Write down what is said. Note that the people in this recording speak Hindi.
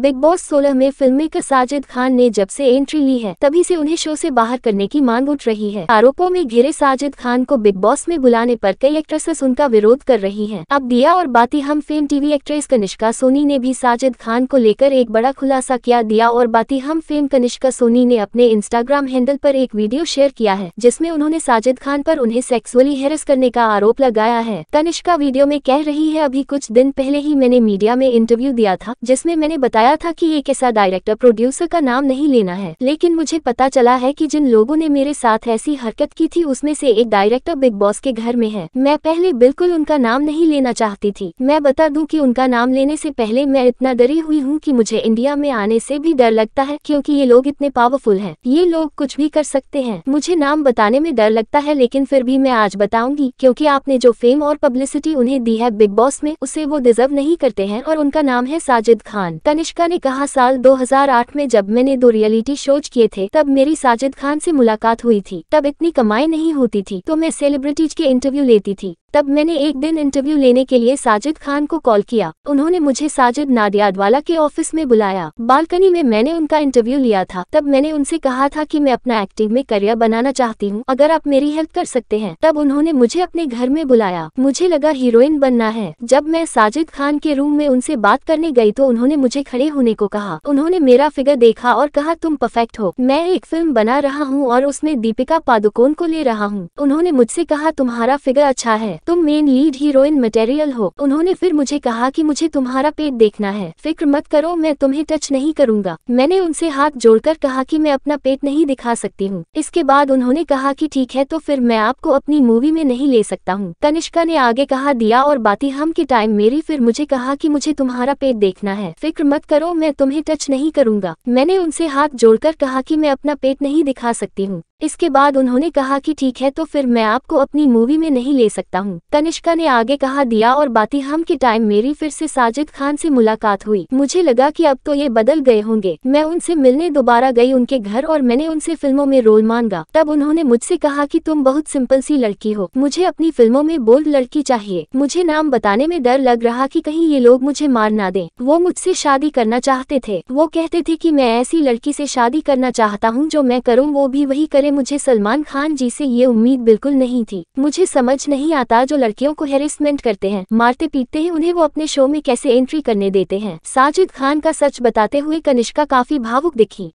बिग बॉस 16 में फिल्म मेकर साजिद खान ने जब से एंट्री ली है तभी से उन्हें शो से बाहर करने की मांग उठ रही है आरोपों में घिरे साजिद खान को बिग बॉस में बुलाने पर कई एक्ट्रेसेस उनका विरोध कर रही हैं। अब दिया Aur Baati Hum fame TV actress Kanishka Soni ने भी साजिद खान को लेकर एक बड़ा खुलासा किया दिया और बाती हम फेम कनिष्का सोनी ने अपने इंस्टाग्राम हैंडल आरोप एक वीडियो शेयर किया है जिसमे उन्होंने साजिद खान आरोप उन्हें सेक्सुअली हेरस करने का आरोप लगाया है कनिष्का वीडियो में कह रही है अभी कुछ दिन पहले ही मैंने मीडिया में इंटरव्यू दिया था जिसमे मैंने बताया बताया था कि ये कैसा डायरेक्टर प्रोड्यूसर का नाम नहीं लेना है लेकिन मुझे पता चला है कि जिन लोगों ने मेरे साथ ऐसी हरकत की थी उसमें से एक डायरेक्टर बिग बॉस के घर में है मैं पहले बिल्कुल उनका नाम नहीं लेना चाहती थी मैं बता दूं कि उनका नाम लेने से पहले मैं इतना डरी हुई हूँ की मुझे इंडिया में आने से भी डर लगता है क्यूँकी ये लोग इतने पावरफुल है ये लोग कुछ भी कर सकते हैं मुझे नाम बताने में डर लगता है लेकिन फिर भी मैं आज बताऊंगी क्योंकि आपने जो फेम और पब्लिसिटी उन्हें दी है बिग बॉस में उसे वो डिजर्व नहीं करते हैं और उनका नाम है साजिद खान तनिष्क अनुष्का ने कहा साल 2008 में जब मैंने दो रियलिटी शोज किए थे तब मेरी साजिद खान से मुलाकात हुई थी तब इतनी कमाई नहीं होती थी तो मैं सेलिब्रिटीज के इंटरव्यू लेती थी तब मैंने एक दिन इंटरव्यू लेने के लिए साजिद खान को कॉल किया उन्होंने मुझे साजिद नाडियाडवाला के ऑफिस में बुलाया बालकनी में मैंने उनका इंटरव्यू लिया था तब मैंने उनसे कहा था कि मैं अपना एक्टिव में करियर बनाना चाहती हूँ अगर आप मेरी हेल्प कर सकते हैं तब उन्होंने मुझे अपने घर में बुलाया मुझे लगा हीरोइन बनना है जब मैं साजिद खान के रूम में उनसे बात करने गयी तो उन्होंने मुझे खड़े खड़े होने को कहा उन्होंने मेरा फिगर देखा और कहा तुम परफेक्ट हो मैं एक फिल्म बना रहा हूँ और उसमें दीपिका पादुकोण को ले रहा हूँ उन्होंने मुझसे कहा तुम्हारा फिगर अच्छा है तुम मेन लीड हीरोइन मटेरियल हो उन्होंने फिर मुझे कहा कि मुझे तुम्हारा पेट देखना है फिक्र मत करो मैं तुम्हें टच नहीं करूँगा मैंने उनसे हाथ जोड़कर कहा कि मैं अपना पेट नहीं दिखा सकती हूँ इसके बाद उन्होंने कहा कि ठीक है तो फिर मैं आपको अपनी मूवी में नहीं ले सकता हूँ तनिष्का ने आगे कहा दिया और बाती हम के टाइम मेरी फिर मुझे कहा कि मुझे तुम्हारा पेट देखना है फिक्र मत कर करो मैं तुम्हें टच नहीं करूंगा मैंने उनसे हाथ जोड़कर कहा कि मैं अपना पेट नहीं दिखा सकती हूँ इसके बाद उन्होंने कहा कि ठीक है तो फिर मैं आपको अपनी मूवी में नहीं ले सकता हूँ तनिष्का ने आगे कहा दिया और बाती हम के टाइम मेरी फिर से साजिद खान से मुलाकात हुई मुझे लगा कि अब तो ये बदल गए होंगे मैं उनसे मिलने दोबारा गई उनके घर और मैंने उनसे फिल्मों में रोल मांगा तब उन्होंने मुझसे कहा कि तुम बहुत सिंपल सी लड़की हो मुझे अपनी फिल्मों में बोल्ड लड़की चाहिए मुझे नाम बताने में डर लग रहा कि कहीं ये लोग मुझे मार ना दे वो मुझसे शादी कर करना चाहते थे वो कहते थे कि मैं ऐसी लड़की से शादी करना चाहता हूँ जो मैं करूँ वो भी वही करे मुझे सलमान खान जी से ये उम्मीद बिल्कुल नहीं थी मुझे समझ नहीं आता जो लड़कियों को हेरेसमेंट करते हैं मारते पीटते हैं उन्हें वो अपने शो में कैसे एंट्री करने देते हैं साजिद खान का सच बताते हुए कनिष्का काफी भावुक दिखी